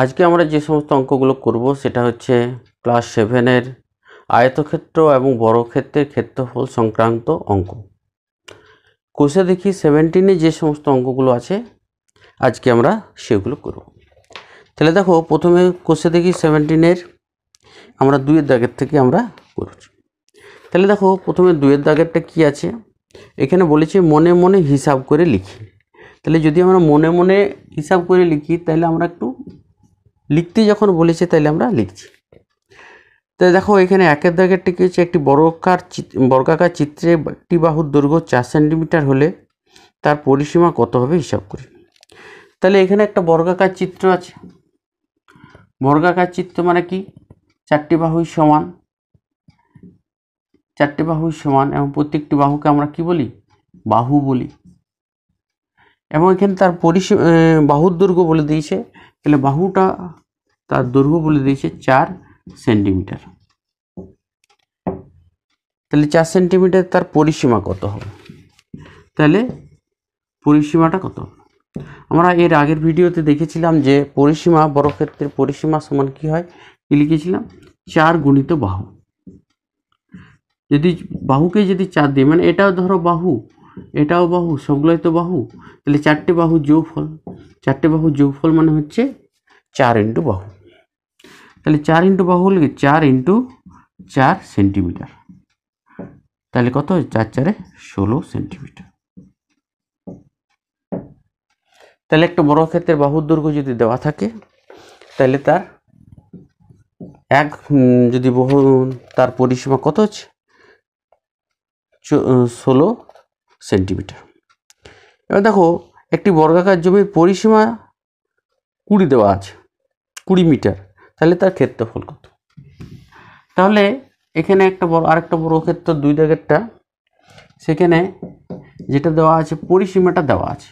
আজকে আমরা যে সমস্ত অঙ্কগুলো করব সেটা হচ্ছে ক্লাস সেভেনের আয়তক্ষেত্র এবং বর্গক্ষেত্রের ক্ষেত্রফল সংক্রান্ত অঙ্ক কোষে দেখি সেভেন্টিনে যে সমস্ত অঙ্কগুলো আছে আজকে আমরা সেগুলো করব তাহলে দেখো প্রথমে কোষে দেখি সেভেন্টিনের আমরা দুইয়ের দাগের থেকে আমরা করছি তাহলে দেখো প্রথমে দুইয়ের দাগেরটা কি আছে এখানে বলেছি মনে মনে হিসাব করে লিখি তাহলে যদি আমরা মনে মনে হিসাব করে লিখি তাহলে আমরা একটু লিখতে যখন বলেছে তাহলে আমরা লিখছি তো দেখো এখানে একের দাগের টিকে হচ্ছে একটি বর্গাকার বর্গাকার চিত্রে একটি বাহুর দৈর্ঘ্য চার সেন্টিমিটার হলে তার পরিসীমা কত হবে হিসাব করি তাহলে এখানে একটা বর্গাকার চিত্র আছে বর্গাকার চিত্র মানে কি চারটি বাহুই সমান চারটি বাহুই সমান এবং প্রত্যেকটি বাহুকে আমরা কি বলি বাহু বলি এবং এখানে তার পরিসীমা বাহুর দৈর্ঘ্য বলে দিয়েছে তাহলে বাহুটা তার দৈর্ঘ্য বলে দিয়েছে চার সেন্টিমিটার তাহলে চার সেন্টিমিটার তার পরিসীমা কত হবে তাহলে পরিসীমাটা কত আমরা এর আগের ভিডিওতে দেখেছিলাম যে পরিসীমা বড়ক্ষেত্রের পরিসীমা সমান কি হয় কি লিখেছিলাম চার গুণিত বাহু যদি বাহুকে যদি চার দিই মানে এটাও ধরো বাহু এটাও বাহু সবগুলোই তো বাহু তাহলে চারটে বাহু যোগফল চারটে বাহু যোগফল মানে হচ্ছে চার ইন্টু বাহু তাহলে চার ইন্টু বাহু হলে চার ইন্টু চার সেন্টিমিটার তাহলে কত চার চারে ষোলো সেন্টিমিটার তাহলে একটা বড় ক্ষেত্রের বাহুর দৈর্ঘ্য যদি দেওয়া থাকে তাহলে তার এক যদি বহু তার পরিসীমা কত হচ্ছে ষোলো সেন্টিমিটার এবার দেখো একটি বর্গাকার জমির পরিসীমা কুড়ি দেওয়া আছে কুড়ি মিটার তাহলে তার ক্ষেত্রফল কত তাহলে এখানে একটা বড় আরেকটা বড় ক্ষেত্র দুই দাগেরটা সেখানে যেটা দেওয়া আছে পরিসীমাটা দেওয়া আছে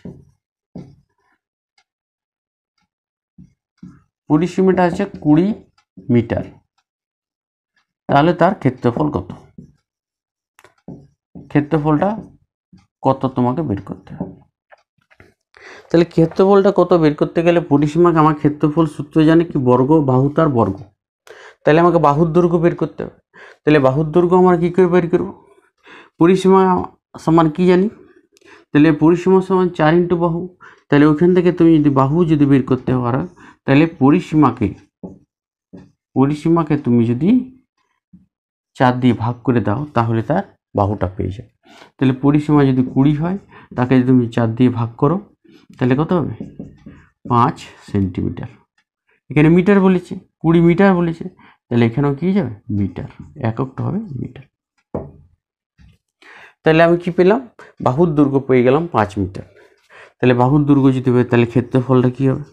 পরিসীমাটা আছে কুড়ি মিটার তাহলে তার ক্ষেত্রফল কত ক্ষেত্রফলটা কত তোমাকে বের করতে হবে তাহলে ক্ষেত্রফলটা কত বের করতে গেলে পরিসীমাকে আমার ক্ষেত্রফল সূত্র জানে কি বর্গ বাহু তার বর্গ তাহলে আমাকে বাহুর দৈর্ঘ্য বের করতে হবে তাহলে বাহুর দৈর্ঘ্য আমার কী করে বের করব পরিসীমা সমান কি জানি তাহলে পরিসীমা সমান চার ইন্টু বাহু তাহলে ওখান থেকে তুমি যদি বাহু যদি বের করতে পারো তাহলে পরিসীমাকে পরিসীমাকে তুমি যদি চার দিয়ে ভাগ করে দাও তাহলে তার বাহুটা পেয়ে যায় তাহলে পরিসীমা যদি কুড়ি হয় তাকে তুমি চার দিয়ে ভাগ করো তাহলে কত হবে পাঁচ সেন্টিমিটার এখানে মিটার বলেছে কুড়ি মিটার বলেছে তাহলে এখানেও কী যাবে মিটার এককটা হবে মিটার তাহলে আমি কি পেলাম বাহুর দুর্গ পেয়ে গেলাম পাঁচ মিটার তাহলে বাহুর দুর্গ যদি হবে তাহলে ক্ষেত্রফলটা কী হবে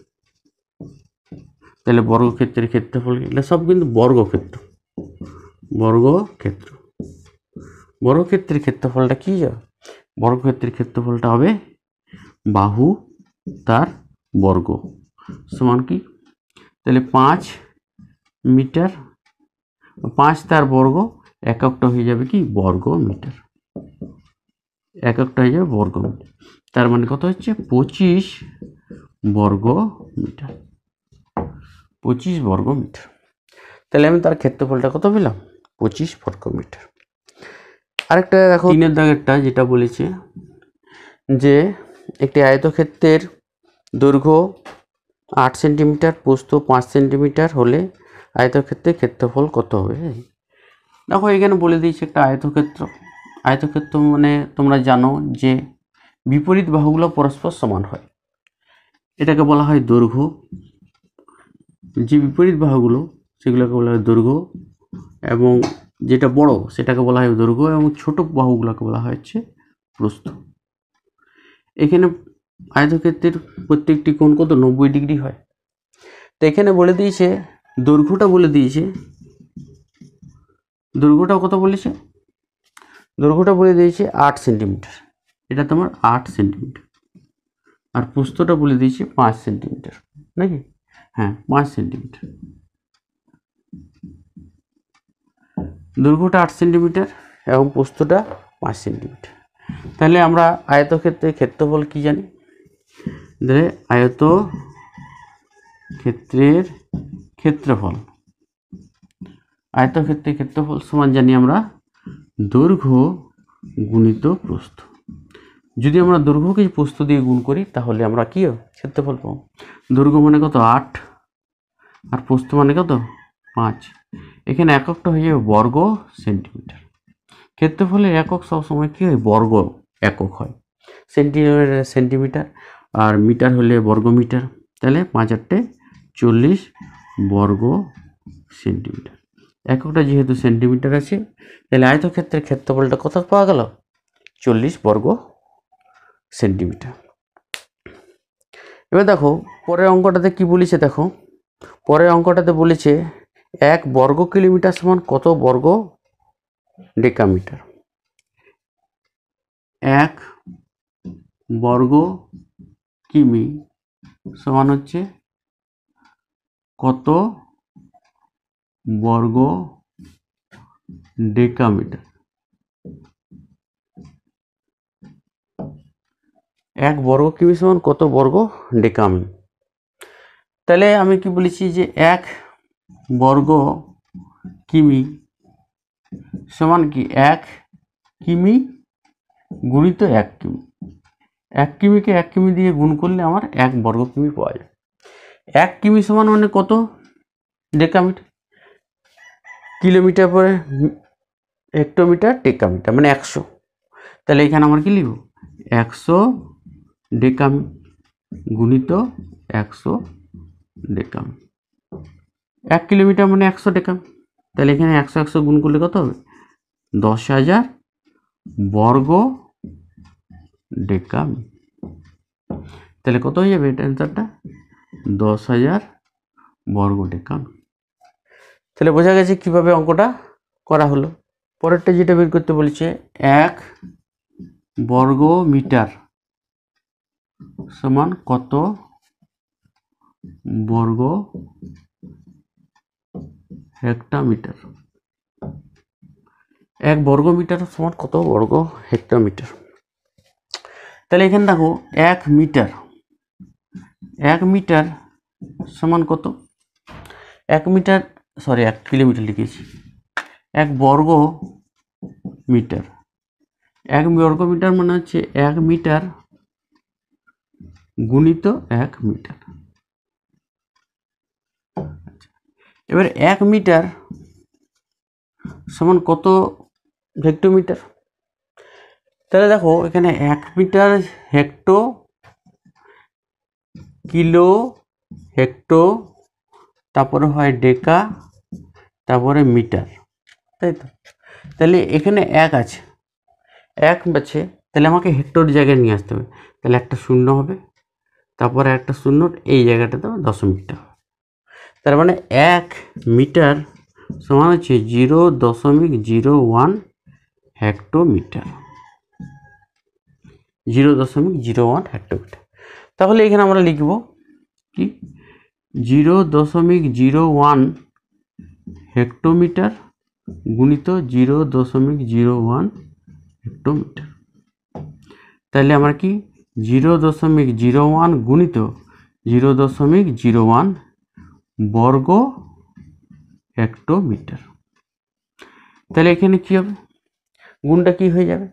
তাহলে বর্গক্ষেত্রের ক্ষেত্রফল এটা সব কিন্তু বর্গক্ষেত্র বর্গক্ষেত্র বর্গক্ষেত্রের ক্ষেত্রফলটা কী যাবে বর্গক্ষেত্রের ক্ষেত্রফলটা হবে বাহু তার বর্গ সমান কি তাহলে পাঁচ মিটার পাঁচ তার বর্গ এক একটা হয়ে যাবে কি বর্গ মিটার এক একটা হয়ে যাবে বর্গ মিটার তার মানে কত হচ্ছে পঁচিশ বর্গ মিটার পঁচিশ বর্গ মিটার তাহলে আমি তার ক্ষেত্রফলটা কত পেলাম পঁচিশ বর্গ মিটার আরেকটা দেখো তিনের দাগেরটা যেটা বলেছে যে একটি আয়তক্ষেত্রের দৈর্ঘ্য আট সেন্টিমিটার প্রস্থ পাঁচ সেন্টিমিটার হলে আয়তক্ষেত্রের ক্ষেত্রফল কত হবে দেখো এখানে বলে দিয়েছি একটা আয়তক্ষেত্র আয়তক্ষেত্র মানে তোমরা জানো যে বিপরীত বাহুগুলো পরস্পর সমান হয় এটাকে বলা হয় দৈর্ঘ্য যে বিপরীত বাহুগুলো সেগুলোকে বলা হয় দৈর্ঘ্য এবং যেটা বড় সেটাকে বলা হয় দৈর্ঘ্য এবং ছোট বাহুগুলোকে বলা হচ্ছে প্রস্থ এখানে আয়তক্ষেত্রের প্রত্যেকটি কোণ কত নব্বই ডিগ্রি হয় তো এখানে বলে দিয়েছে দৈর্ঘ্যটা বলে দিয়েছে দৈর্ঘ্যটা কত বলেছে দৈর্ঘ্যটা বলে দিয়েছে আট সেন্টিমিটার এটা তোমার আট সেন্টিমিটার আর পুস্তটা বলে দিয়েছে পাঁচ সেন্টিমিটার নাকি হ্যাঁ পাঁচ সেন্টিমিটার দৈর্ঘ্যটা আট সেন্টিমিটার এবং পোস্তটা পাঁচ সেন্টিমিটার তাহলে আমরা আয়তক্ষেত্রে ক্ষেত্রফল কি জানি ধরে আয়ত ক্ষেত্রের ক্ষেত্রফল ক্ষেত্রে ক্ষেত্রফল সমান জানি আমরা দৈর্ঘ্য গুণিত প্রস্থ যদি আমরা দৈর্ঘ্যকে প্রস্থ দিয়ে গুণ করি তাহলে আমরা কী ক্ষেত্রফল পাবো দৈর্ঘ্য মানে কত আট আর প্রস্থ মানে কত পাঁচ এখানে এককটা হয়ে যাবে বর্গ সেন্টিমিটার ক্ষেত্রফলের একক সবসময় কী হয় বর্গ একক হয় সেন্টি সেন্টিমিটার আর মিটার হলে বর্গমিটার তাহলে পাঁচ হাজারটে চল্লিশ বর্গ সেন্টিমিটার এককটা যেহেতু সেন্টিমিটার আছে তাহলে আয়তক্ষেত্রের ক্ষেত্রফলটা কোথাও পাওয়া গেল চল্লিশ বর্গ সেন্টিমিটার এবার দেখো পরের অঙ্কটাতে কি বলেছে দেখো পরের অঙ্কটাতে বলেছে এক বর্গ কিলোমিটার সমান কত বর্গ ডেকামিটার এক বর্গ কিমি সমান হচ্ছে কত বর্গ ডেকামিটার এক বর্গ কিমি সমান কত বর্গ ডেকামি তাহলে আমি কি বলেছি যে এক বর্গ কিমি সমান কি এক কিমি গুণিত এক কিমি এক কিমিকে এক কিমি দিয়ে গুণ করলে আমার এক বর্গ কিমি পাওয়া যায় এক কিমি সমান মানে কত ডেকামিটার কিলোমিটার পরে হেক্টোমিটার টেকামিটার মানে একশো তাহলে এখানে আমার কি লিখব একশো ডেকাম গুণিত একশো ডেকাম এক কিলোমিটার মানে একশো ডেকাম তাহলে এখানে একশো একশো গুণ করলে কত হবে দশ হাজার বর্গ ডেকা তাহলে কত হয়ে যাবে এটা অ্যান্সারটা দশ হাজার বর্গ ডেকা তাহলে বোঝা গেছে কিভাবে অঙ্কটা করা হলো পরেরটা যেটা বের করতে বলেছে এক বর্গ মিটার সমান কত বর্গ হেক্টামিটার এক বর্গ মিটার সমান কত বর্গ হেক্টোমিটার তাহলে এখানে দেখো এক মিটার এক মিটার সমান কত এক মিটার সরি এক কিলোমিটার লিখেছি এক বর্গ মিটার এক বর্গ মিটার মানে হচ্ছে এক মিটার গুণিত এক মিটার আচ্ছা, এবার এক মিটার সমান কত ভেক্টোমিটার তাহলে দেখো এখানে এক মিটার হেক্টো কিলো হেক্টো তারপরে হয় ডেকা তারপরে মিটার তাই তো তাহলে এখানে এক আছে এক আছে তাহলে আমাকে হেক্টর জায়গায় নিয়ে আসতে হবে তাহলে একটা শূন্য হবে তারপরে একটা শূন্য এই জায়গাটাতে দশমিকটা হবে তার মানে এক মিটার সমান হচ্ছে জিরো দশমিক জিরো ওয়ান হেক্টোমিটার জিরো দশমিক জিরো ওয়ান হেক্টোমিটার তাহলে এখানে আমরা লিখব কি জিরো দশমিক জিরো ওয়ান হেক্টোমিটার গুণিত জিরো দশমিক জিরো ওয়ান হেক্টোমিটার তাহলে আমরা কি জিরো দশমিক জিরো ওয়ান গুণিত জিরো দশমিক জিরো ওয়ান বর্গ হেক্টোমিটার তাহলে এখানে কী হবে গুণটা কি হয়ে যাবে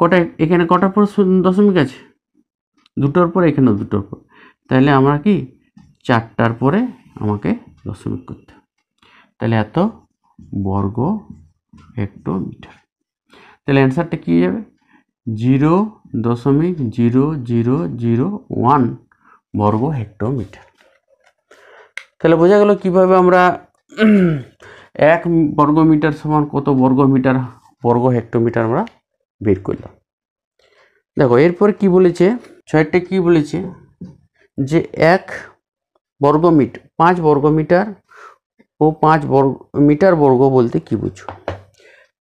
কটা এখানে কটার পর দশমিক আছে দুটোর পর এখানে দুটোর পর তাহলে আমরা কি চারটার পরে আমাকে দশমিক করতে তাহলে এত বর্গ হেক্টোমিটার তাহলে অ্যান্সারটা কী যাবে জিরো দশমিক জিরো জিরো জিরো ওয়ান বর্গ হেক্টোমিটার তাহলে বোঝা গেল কিভাবে আমরা এক বর্গমিটার সমান কত বর্গমিটার বর্গ হেক্টোমিটার আমরা বের করলাম দেখো এরপর কি বলেছে ছয়টা কি বলেছে যে এক বর্গমিট পাঁচ বর্গমিটার ও পাঁচ বর্গ মিটার বর্গ বলতে কি বুঝো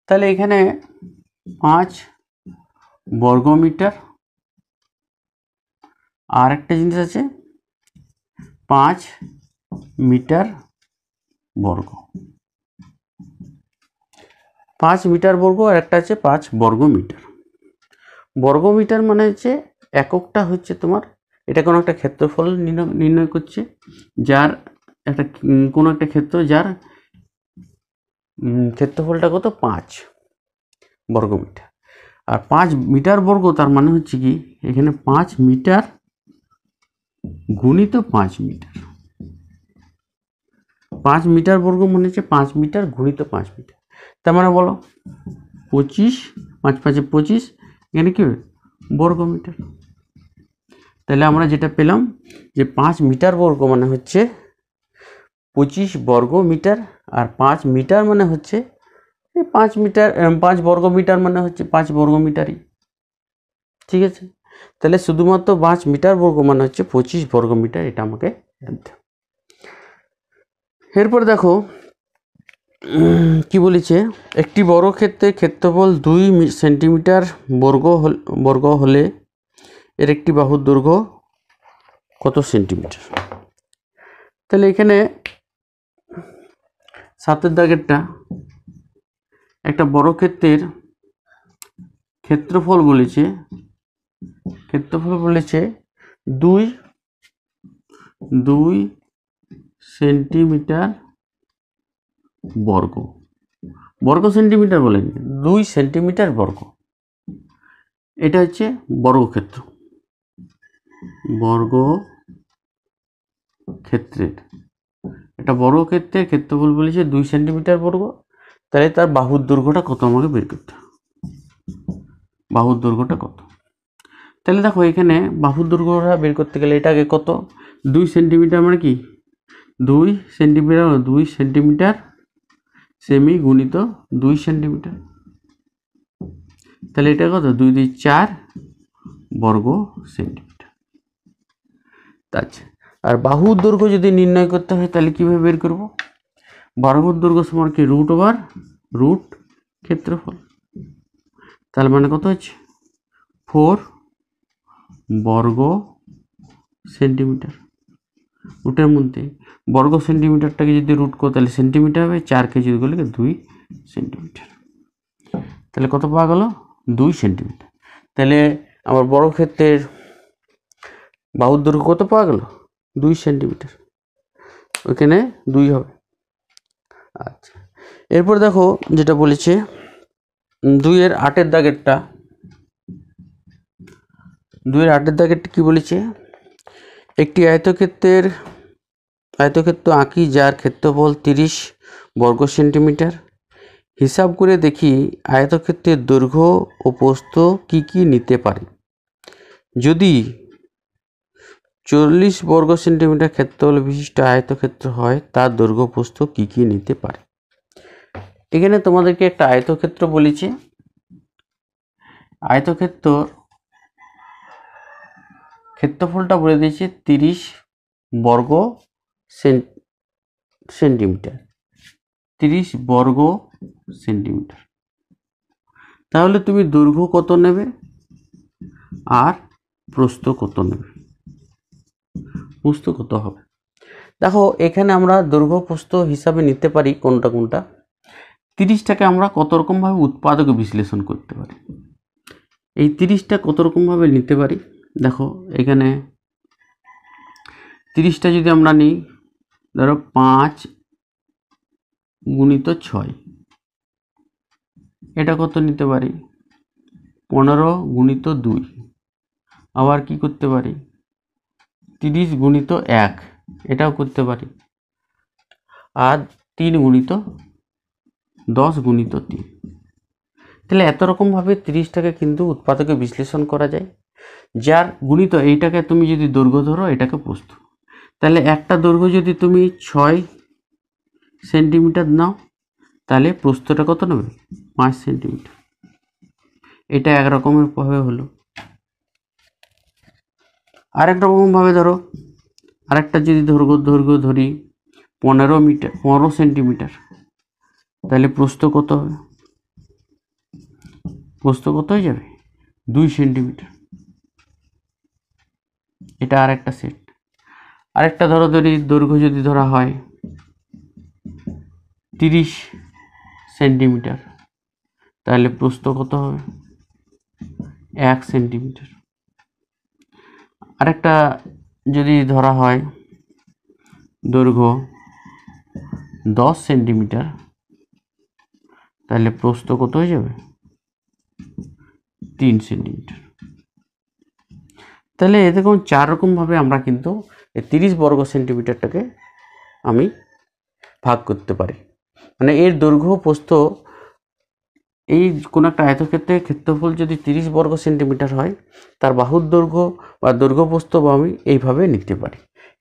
তাহলে এখানে পাঁচ বর্গমিটার আর একটা জিনিস আছে পাঁচ মিটার বর্গ পাঁচ মিটার বর্গ আর একটা আছে পাঁচ বর্গ মিটার বর্গ মিটার মানে হচ্ছে এককটা হচ্ছে তোমার এটা কোনো একটা ক্ষেত্রফল নির্ণয় করছে যার একটা কোনো একটা ক্ষেত্র যার ক্ষেত্রফলটা কত পাঁচ বর্গ মিটার আর পাঁচ মিটার বর্গ তার মানে হচ্ছে কি এখানে পাঁচ মিটার গুণিত পাঁচ মিটার পাঁচ মিটার বর্গ মনে হচ্ছে পাঁচ মিটার গুণিত পাঁচ মিটার তার মানে বলো পঁচিশ পাঁচ পাঁচে পঁচিশ এখানে কী বর্গমিটার তাহলে আমরা যেটা পেলাম যে পাঁচ মিটার বর্গ মানে হচ্ছে পঁচিশ বর্গ মিটার আর পাঁচ মিটার মানে হচ্ছে পাঁচ মিটার পাঁচ বর্গ মিটার মানে হচ্ছে পাঁচ বর্গ মিটারই ঠিক আছে তাহলে শুধুমাত্র পাঁচ মিটার বর্গ মানে হচ্ছে পঁচিশ বর্গ মিটার এটা আমাকে এরপর দেখো কি বলেছে একটি বড় ক্ষেত্রে ক্ষেত্রফল দুই সেন্টিমিটার বর্গ বর্গ হলে এর একটি বাহুর দৈর্ঘ্য কত সেন্টিমিটার তাহলে এখানে সাতের দাগেরটা একটা বড় ক্ষেত্রের ক্ষেত্রফল বলেছে ক্ষেত্রফল বলেছে দুই দুই সেন্টিমিটার বর্গ বর্গ সেন্টিমিটার বলে দুই সেন্টিমিটার বর্গ এটা হচ্ছে বর্গক্ষেত্র বর্গ ক্ষেত্রের এটা বর্গক্ষেত্রের ক্ষেত্রফল বলেছে দুই সেন্টিমিটার বর্গ তাহলে তার বাহুর দৈর্ঘ্যটা কত আমাকে বের করতে বাহুর দৈর্ঘ্যটা কত তাহলে দেখো এখানে বাহুর দৈর্ঘ্যটা বের করতে গেলে এটাকে কত দুই সেন্টিমিটার মানে কি দুই সেন্টিমিটার মানে দুই সেন্টিমিটার সেমি গুণিত দুই সেন্টিমিটার তাহলে এটা কত দুই দুই চার বর্গ সেন্টিমিটার আচ্ছা আর বাহুর দৈর্ঘ্য যদি নির্ণয় করতে হয় তাহলে কীভাবে বের করব বাহুর দৈর্ঘ্য সমান কি রুট ওভার রুট ক্ষেত্রফল তাহলে মানে কত হচ্ছে ফোর বর্গ সেন্টিমিটার রুটের মধ্যে বর্গ সেন্টিমিটারটাকে যদি রুট করো তাহলে সেন্টিমিটার হবে চার কেজি যদি দুই সেন্টিমিটার তাহলে কত পাওয়া গেল দুই সেন্টিমিটার তাহলে আমার ক্ষেত্রের বাহুর দৈর্ঘ্য কত পাওয়া গেল দুই সেন্টিমিটার ওইখানে দুই হবে আচ্ছা এরপর দেখো যেটা বলেছে দুইয়ের আটের দাগেরটা দুইয়ের আটের দাগেরটা কি বলেছে একটি আয়তক্ষেত্রের আয়তক্ষেত্র আঁকি যার ক্ষেত্রফল তিরিশ বর্গ সেন্টিমিটার হিসাব করে দেখি আয়তক্ষেত্রের দৈর্ঘ্য ও প্রস্থ কী কী নিতে পারি যদি চল্লিশ বর্গ সেন্টিমিটার ক্ষেত্রফল বিশিষ্ট আয়তক্ষেত্র হয় তার দৈর্ঘ্য পোস্ত কী কি নিতে পারে এখানে তোমাদেরকে একটা আয়তক্ষেত্র বলেছি আয়তক্ষেত্র ক্ষেত্রফলটা বলে দিয়েছে তিরিশ বর্গ সেন্টিমিটার তিরিশ বর্গ সেন্টিমিটার তাহলে তুমি দৈর্ঘ্য কত নেবে আর প্রস্থ কত নেবে প্রস্ত কত হবে দেখো এখানে আমরা দৈর্ঘ্য প্রস্ত হিসাবে নিতে পারি কোনটা কোনটা তিরিশটাকে আমরা কত রকমভাবে উৎপাদক বিশ্লেষণ করতে পারি এই তিরিশটা কত রকমভাবে নিতে পারি দেখো এখানে তিরিশটা যদি আমরা নিই ধরো পাঁচ গুণিত ছয় এটা কত নিতে পারি পনেরো গুণিত দুই আবার কি করতে পারি তিরিশ গুণিত এক এটাও করতে পারি আর তিন গুণিত দশ গুণিত তিন তাহলে এত রকমভাবে তিরিশটাকে কিন্তু উৎপাদকে বিশ্লেষণ করা যায় যার গুণিত এইটাকে তুমি যদি দৈর্ঘ্য ধরো এটাকে প্রস্থ তাহলে একটা দৈর্ঘ্য যদি তুমি ছয় সেন্টিমিটার নাও তাহলে প্রস্থটা কত নেবে পাঁচ সেন্টিমিটার এটা একরকমের ভাবে হলো আরেক রকমভাবে ধরো আরেকটা যদি দৈর্ঘ্য দৈর্ঘ্য ধরি পনেরো মিটার পনেরো সেন্টিমিটার তাহলে প্রস্থ কত হবে প্রস্থ কত হয়ে যাবে দুই সেন্টিমিটার এটা আর একটা সেট আরেকটা ধরো যদি দৈর্ঘ্য যদি ধরা হয় তিরিশ সেন্টিমিটার তাহলে প্রস্থ কত হবে এক সেন্টিমিটার আরেকটা যদি ধরা হয় দৈর্ঘ্য দশ সেন্টিমিটার তাহলে প্রস্থ কত হয়ে যাবে তিন সেন্টিমিটার তাহলে দেখুন চার রকমভাবে আমরা কিন্তু এই তিরিশ বর্গ সেন্টিমিটারটাকে আমি ভাগ করতে পারি মানে এর দৈর্ঘ্য পোস্ত এই কোনো একটা আয়তক্ষেত্রে ক্ষেত্রফল যদি তিরিশ বর্গ সেন্টিমিটার হয় তার বাহুর দৈর্ঘ্য বা দৈর্ঘ্য বা আমি এইভাবে নিতে পারি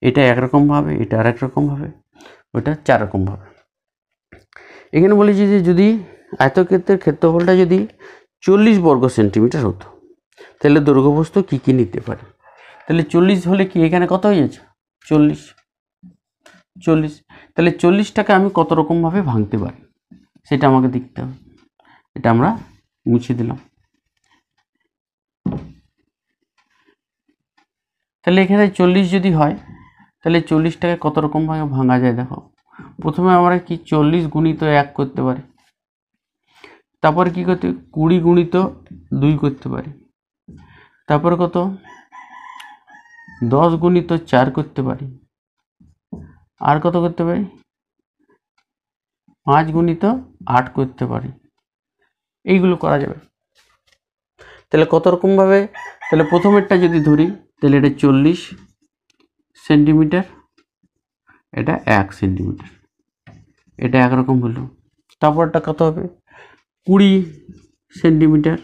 এটা একরকমভাবে এটা আর একরকমভাবে ওটা চার রকমভাবে এখানে বলেছি যে যদি আয়তক্ষেত্রের ক্ষেত্রফলটা যদি চল্লিশ বর্গ সেন্টিমিটার হতো তাহলে দুর্গপ্রস্ত কী কী নিতে পারে তাহলে চল্লিশ হলে কি এখানে কত হয়ে যাচ্ছে চল্লিশ চল্লিশ তাহলে চল্লিশটাকে আমি কত রকমভাবে ভাঙতে পারি সেটা আমাকে দেখতে হবে এটা আমরা মুছে দিলাম তাহলে এখানে চল্লিশ যদি হয় তাহলে চল্লিশটাকে কত রকমভাবে ভাঙা যায় দেখো প্রথমে আমরা কি চল্লিশ গুণিত এক করতে পারি তারপর কি করতে কুড়ি গুণিত দুই করতে পারি তারপরে কত দশ গুণিত চার করতে পারি আর কত করতে পারি পাঁচ গুণিত আট করতে পারি এইগুলো করা যাবে তাহলে কত রকমভাবে তাহলে প্রথমেরটা যদি ধরি তাহলে এটা চল্লিশ সেন্টিমিটার এটা এক সেন্টিমিটার এটা একরকম হলো তারপরটা কত হবে কুড়ি সেন্টিমিটার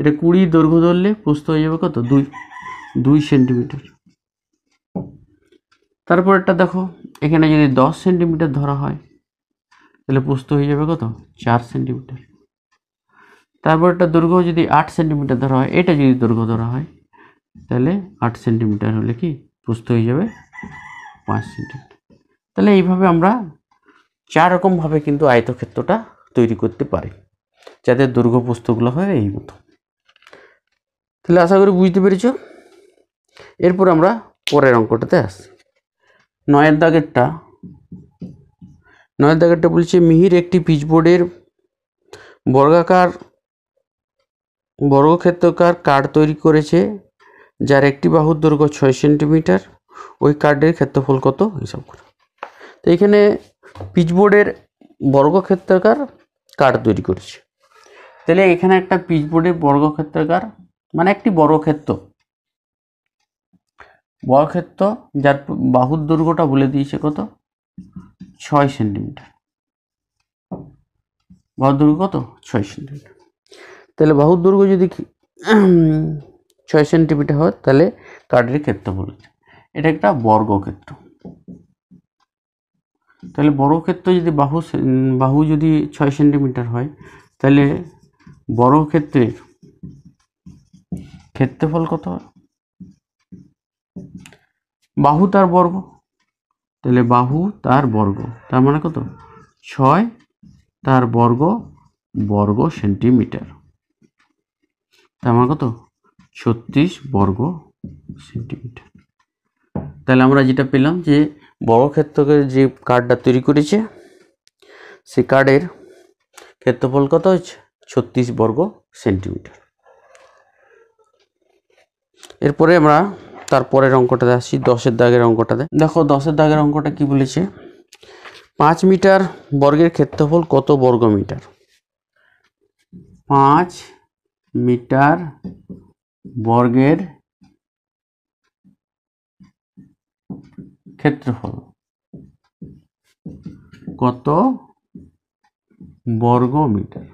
এটা কুড়ি দৈর্ঘ্য ধরলে প্রস্ত হয়ে যাবে কত দুই দুই সেন্টিমিটার তারপর একটা দেখো এখানে যদি দশ সেন্টিমিটার ধরা হয় তাহলে প্রস্ত হয়ে যাবে কত চার সেন্টিমিটার তারপর একটা দৈর্ঘ্য যদি আট সেন্টিমিটার ধরা হয় এটা যদি দৈর্ঘ্য ধরা হয় তাহলে আট সেন্টিমিটার হলে কি প্রস্ত হয়ে যাবে পাঁচ সেন্টিমিটার তাহলে এইভাবে আমরা চার রকমভাবে কিন্তু আয়তক্ষেত্রটা তৈরি করতে পারি যাদের দুর্গ পুস্তগুলো হয় এই মতো তাহলে আশা করি বুঝতে পেরেছ এরপর আমরা পরের অঙ্কটাতে আসি নয়ের দাগেরটা নয়ের দাগেরটা বলছে মিহির একটি পিচবোর্ডের বর্গাকার বর্গক্ষেত্রকার কার্ড তৈরি করেছে যার একটি বাহুর দৈর্ঘ্য ছয় সেন্টিমিটার ওই কার্ডের ক্ষেত্রফল কত হিসাব করে তো এখানে পিচবোর্ডের বর্গক্ষেত্রকার কার্ড তৈরি করেছে তাহলে এখানে একটা পিচবোর্ডের বর্গক্ষেত্রকার মানে একটি বড় ক্ষেত্র বড় ক্ষেত্র যার বাহুর দুর্গটা বলে দিয়েছে কত ছয় সেন্টিমিটার বাহুর দুর্গ কত ছয় সেন্টিমিটার তাহলে বাহুর দুর্গ যদি ছয় সেন্টিমিটার হয় তাহলে কার্ডের ক্ষেত্র বলেছে এটা একটা বর্গক্ষেত্র তাহলে বড় যদি বাহু বাহু যদি ছয় সেন্টিমিটার হয় তাহলে বড় ক্ষেত্রফল কত বাহু তার বর্গ তাহলে বাহু তার বর্গ তার মানে কত ছয় তার বর্গ বর্গ সেন্টিমিটার তার মানে কত ছত্রিশ বর্গ সেন্টিমিটার তাহলে আমরা যেটা পেলাম যে বর্গক্ষেত্রকে যে কার্ডটা তৈরি করেছে সে কার্ডের ক্ষেত্রফল কত হচ্ছে ছত্রিশ বর্গ সেন্টিমিটার এরপরে আমরা তারপরের অঙ্কটাতে আসছি দশের দাগের অঙ্কটাতে দেখো দশের দাগের অঙ্কটা কি বলেছে পাঁচ মিটার বর্গের ক্ষেত্রফল কত বর্গ মিটার পাঁচ মিটার বর্গের ক্ষেত্রফল কত বর্গ মিটার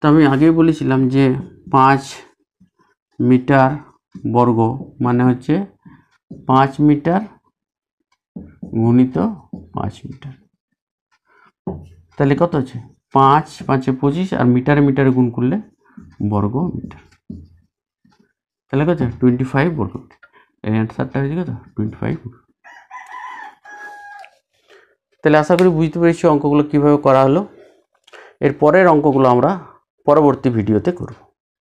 তো আমি আগেই বলেছিলাম যে পাঁচ মিটার বর্গ মানে হচ্ছে পাঁচ মিটার গুণিত পাঁচ মিটার তাহলে কত আছে পাঁচ পাঁচে পঁচিশ আর মিটারে মিটারে গুণ করলে বর্গ মিটার তাহলে কত টোয়েন্টি ফাইভ বর্গ এর অ্যান্সারটা হয়েছে কত টোয়েন্টি ফাইভ তাহলে আশা করি বুঝতে পেরেছি অঙ্কগুলো কীভাবে করা হলো এর পরের অঙ্কগুলো আমরা পরবর্তী ভিডিওতে করব